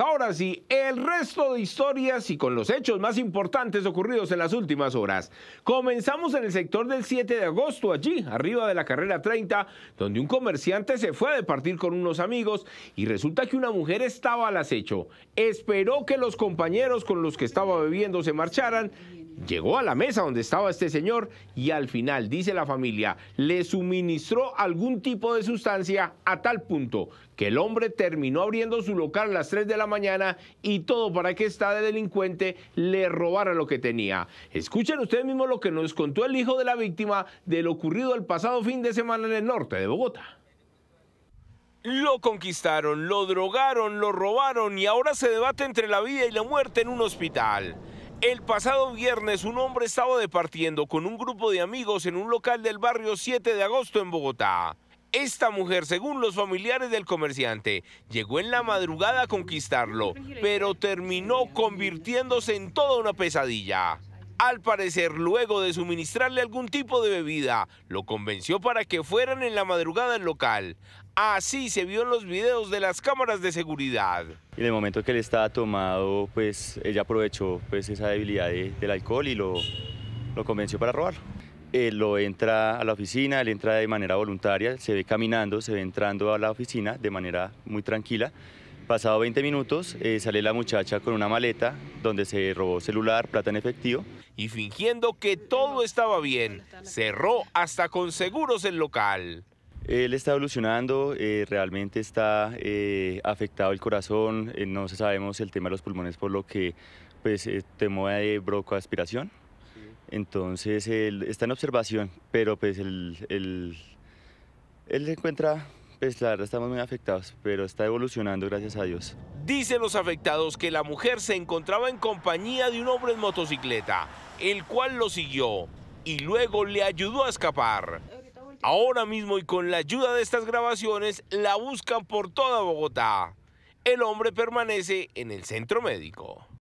Ahora sí, el resto de historias y con los hechos más importantes ocurridos en las últimas horas. Comenzamos en el sector del 7 de agosto, allí, arriba de la carrera 30, donde un comerciante se fue a partir con unos amigos y resulta que una mujer estaba al acecho. Esperó que los compañeros con los que estaba bebiendo se marcharan llegó a la mesa donde estaba este señor y al final, dice la familia, le suministró algún tipo de sustancia a tal punto que el hombre terminó abriendo su local a las 3 de la mañana y todo para que esta delincuente le robara lo que tenía. Escuchen ustedes mismos lo que nos contó el hijo de la víctima de lo ocurrido el pasado fin de semana en el norte de Bogotá. Lo conquistaron, lo drogaron, lo robaron y ahora se debate entre la vida y la muerte en un hospital. El pasado viernes un hombre estaba departiendo con un grupo de amigos en un local del barrio 7 de agosto en Bogotá. Esta mujer, según los familiares del comerciante, llegó en la madrugada a conquistarlo, pero terminó convirtiéndose en toda una pesadilla. Al parecer, luego de suministrarle algún tipo de bebida, lo convenció para que fueran en la madrugada al local. Así se vio en los videos de las cámaras de seguridad. En el momento que él estaba tomado, pues ella aprovechó pues, esa debilidad del alcohol y lo, lo convenció para robarlo. Él lo entra a la oficina, él entra de manera voluntaria, se ve caminando, se ve entrando a la oficina de manera muy tranquila. Pasado 20 minutos eh, sale la muchacha con una maleta donde se robó celular, plata en efectivo. Y fingiendo que todo estaba bien, cerró hasta con seguros el local. Él está evolucionando, eh, realmente está eh, afectado el corazón, no sabemos el tema de los pulmones por lo que pues temo de brocoaspiración. Entonces él está en observación, pero pues él, él, él se encuentra pues la estamos muy afectados, pero está evolucionando gracias a Dios. Dicen los afectados que la mujer se encontraba en compañía de un hombre en motocicleta, el cual lo siguió y luego le ayudó a escapar. Ahora mismo y con la ayuda de estas grabaciones la buscan por toda Bogotá. El hombre permanece en el centro médico.